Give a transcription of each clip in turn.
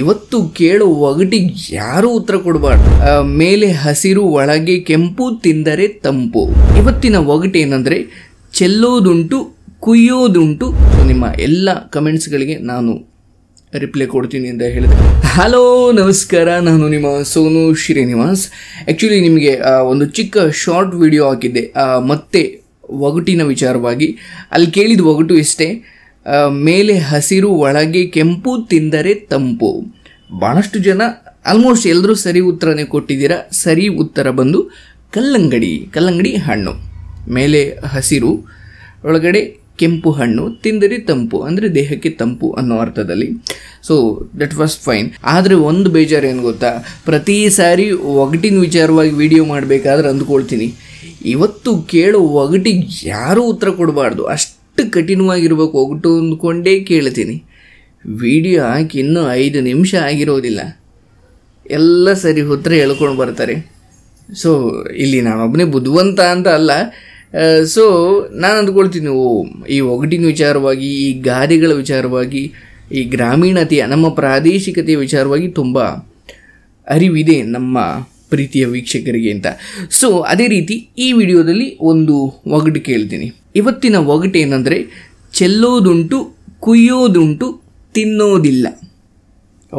ಇವತ್ತು ಕೇಳೋ ಒಗಟಿಗೆ ಯಾರೂ ಉತ್ತರ ಕೊಡಬಾರ್ದು ಮೇಲೆ ಹಸಿರು ಒಳಗೆ ಕೆಂಪು ತಿಂದರೆ ತಂಪು ಇವತ್ತಿನ ಒಗಟು ಏನಂದರೆ ಚೆಲ್ಲೋದುಂಟು ಕುಯ್ಯೋದುಂಟು ನಿಮ್ಮ ಎಲ್ಲ ಕಮೆಂಟ್ಸ್ಗಳಿಗೆ ನಾನು ರಿಪ್ಲೈ ಕೊಡ್ತೀನಿ ಅಂತ ಹೇಳಿದೆ ಹಲೋ ನಮಸ್ಕಾರ ನಾನು ನಿಮ್ಮ ಸೋನು ಶ್ರೀನಿವಾಸ್ ಆ್ಯಕ್ಚುಲಿ ನಿಮಗೆ ಒಂದು ಚಿಕ್ಕ ಶಾರ್ಟ್ ವಿಡಿಯೋ ಹಾಕಿದ್ದೆ ಮತ್ತೆ ಒಗಟಿನ ವಿಚಾರವಾಗಿ ಅಲ್ಲಿ ಕೇಳಿದ ಒಗಟು ಇಷ್ಟೇ ಮೇಲೆ ಹಸಿರು ಒಳಗೆ ಕೆಂಪು ತಿಂದರೆ ತಂಪು ಭಾಳಷ್ಟು ಜನ ಆಲ್ಮೋಸ್ಟ್ ಎಲ್ಲರೂ ಸರಿ ಉತ್ತರನೇ ಕೊಟ್ಟಿದ್ದೀರಾ ಸರಿ ಉತ್ತರ ಬಂದು ಕಲ್ಲಂಗಡಿ ಕಲ್ಲಂಗಡಿ ಹಣ್ಣು ಮೇಲೆ ಹಸಿರು ಒಳಗಡೆ ಕೆಂಪು ಹಣ್ಣು ತಿಂದರೆ ತಂಪು ಅಂದರೆ ದೇಹಕ್ಕೆ ತಂಪು ಅನ್ನೋ ಅರ್ಥದಲ್ಲಿ ಸೊ ದಟ್ ವಾಸ್ ಫೈನ್ ಆದರೆ ಒಂದು ಬೇಜಾರು ಏನು ಗೊತ್ತಾ ಪ್ರತಿ ಸಾರಿ ಒಗಟಿನ ವಿಚಾರವಾಗಿ ವಿಡಿಯೋ ಮಾಡಬೇಕಾದ್ರೆ ಅಂದ್ಕೊಳ್ತೀನಿ ಇವತ್ತು ಕೇಳೋ ಒಗಟಿಗೆ ಯಾರೂ ಉತ್ತರ ಕೊಡಬಾರ್ದು ಅಷ್ಟು ಅಷ್ಟು ಕಠಿಣವಾಗಿರ್ಬೇಕು ಹೋಗ್ಬಿಟ್ಟು ಅಂದ್ಕೊಂಡೇ ಕೇಳ್ತೀನಿ ವಿಡಿಯೋ ಹಾಕಿ ಇನ್ನೂ ಐದು ನಿಮಿಷ ಆಗಿರೋದಿಲ್ಲ ಎಲ್ಲ ಸರಿ ಉತ್ತರ ಹೇಳ್ಕೊಂಡು ಬರ್ತಾರೆ ಸೊ ಇಲ್ಲಿ ನಾನೊಬ್ಬನೇ ಬುದ್ಧಿವಂತ ಅಂತ ಅಲ್ಲ ಸೊ ನಾನು ಅಂದ್ಕೊಳ್ತೀನಿ ಓ ಈ ಒಗಟಿನ ವಿಚಾರವಾಗಿ ಈ ಗಾದೆಗಳ ವಿಚಾರವಾಗಿ ಈ ಗ್ರಾಮೀಣತೆಯ ನಮ್ಮ ಪ್ರಾದೇಶಿಕತೆಯ ವಿಚಾರವಾಗಿ ತುಂಬ ಅರಿವಿದೆ ನಮ್ಮ ಪ್ರೀತಿಯ ವೀಕ್ಷಕರಿಗೆ ಅಂತ ಸೊ ಅದೇ ರೀತಿ ಈ ವಿಡಿಯೋದಲ್ಲಿ ಒಂದು ಒಗಟು ಕೇಳ್ತೀನಿ ಇವತ್ತಿನ ಒಗಟು ಏನಂದರೆ ಚೆಲ್ಲೋದುಂಟು ಕುಯ್ಯೋದುಂಟು ತಿನ್ನೋದಿಲ್ಲ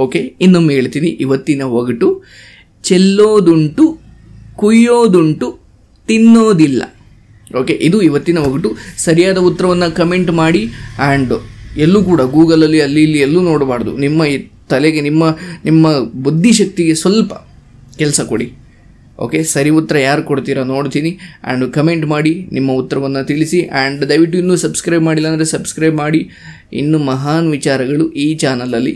ಓಕೆ ಇನ್ನೊಮ್ಮೆ ಹೇಳ್ತೀನಿ ಇವತ್ತಿನ ಒಗಟು ಚೆಲ್ಲೋದುಂಟು ಕುಯ್ಯೋದುಂಟು ತಿನ್ನೋದಿಲ್ಲ ಓಕೆ ಇದು ಇವತ್ತಿನ ಒಗಟು ಸರಿಯಾದ ಉತ್ತರವನ್ನು ಕಮೆಂಟ್ ಮಾಡಿ ಆ್ಯಂಡ್ ಎಲ್ಲೂ ಕೂಡ ಗೂಗಲಲ್ಲಿ ಅಲ್ಲಿ ಇಲ್ಲಿ ಎಲ್ಲೂ ನೋಡಬಾರ್ದು ನಿಮ್ಮ ತಲೆಗೆ ನಿಮ್ಮ ನಿಮ್ಮ ಬುದ್ಧಿಶಕ್ತಿಗೆ ಸ್ವಲ್ಪ ಕೆಲಸ ಕೊಡಿ ಓಕೆ ಸರಿ ಉತ್ತರ ಯಾರು ಕೊಡ್ತೀರಾ ನೋಡ್ತೀನಿ ಆ್ಯಂಡ್ ಕಮೆಂಟ್ ಮಾಡಿ ನಿಮ್ಮ ಉತ್ತರವನ್ನು ತಿಳಿಸಿ ಆ್ಯಂಡ್ ದಯವಿಟ್ಟು ಇನ್ನೂ ಸಬ್ಸ್ಕ್ರೈಬ್ ಮಾಡಿಲ್ಲ ಅಂದರೆ ಸಬ್ಸ್ಕ್ರೈಬ್ ಮಾಡಿ ಇನ್ನು ಮಹಾನ್ ವಿಚಾರಗಳು ಈ ಚಾನಲಲ್ಲಿ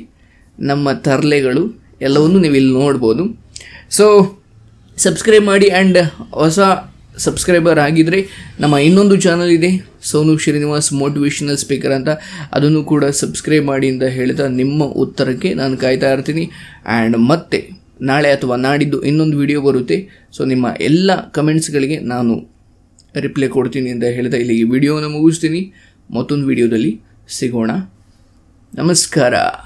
ನಮ್ಮ ತರಲೆಗಳು ಎಲ್ಲವನ್ನು ನೀವು ಇಲ್ಲಿ ನೋಡ್ಬೋದು ಸೊ ಸಬ್ಸ್ಕ್ರೈಬ್ ಮಾಡಿ ಆ್ಯಂಡ್ ಹೊಸ ಸಬ್ಸ್ಕ್ರೈಬರ್ ಆಗಿದ್ದರೆ ನಮ್ಮ ಇನ್ನೊಂದು ಚಾನಲ್ ಇದೆ ಸೋನು ಶ್ರೀನಿವಾಸ್ ಮೋಟಿವೇಶನಲ್ ಸ್ಪೀಕರ್ ಅಂತ ಅದನ್ನು ಕೂಡ ಸಬ್ಸ್ಕ್ರೈಬ್ ಮಾಡಿ ಅಂತ ಹೇಳ್ತಾ ನಿಮ್ಮ ಉತ್ತರಕ್ಕೆ ನಾನು ಕಾಯ್ತಾ ಇರ್ತೀನಿ ಆ್ಯಂಡ್ ಮತ್ತೆ ನಾಳೆ ಅಥವಾ ನಾಡಿದ್ದು ಇನ್ನೊಂದು ವಿಡಿಯೋ ಬರುತ್ತೆ ಸೊ ನಿಮ್ಮ ಎಲ್ಲ ಕಮೆಂಟ್ಸ್ಗಳಿಗೆ ನಾನು ರಿಪ್ಲೈ ಕೊಡ್ತೀನಿ ಅಂತ ಹೇಳಿದ ಇಲ್ಲಿಗೆ ವಿಡಿಯೋನ ಮುಗಿಸ್ತೀನಿ ಮತ್ತೊಂದು ವಿಡಿಯೋದಲ್ಲಿ ಸಿಗೋಣ ನಮಸ್ಕಾರ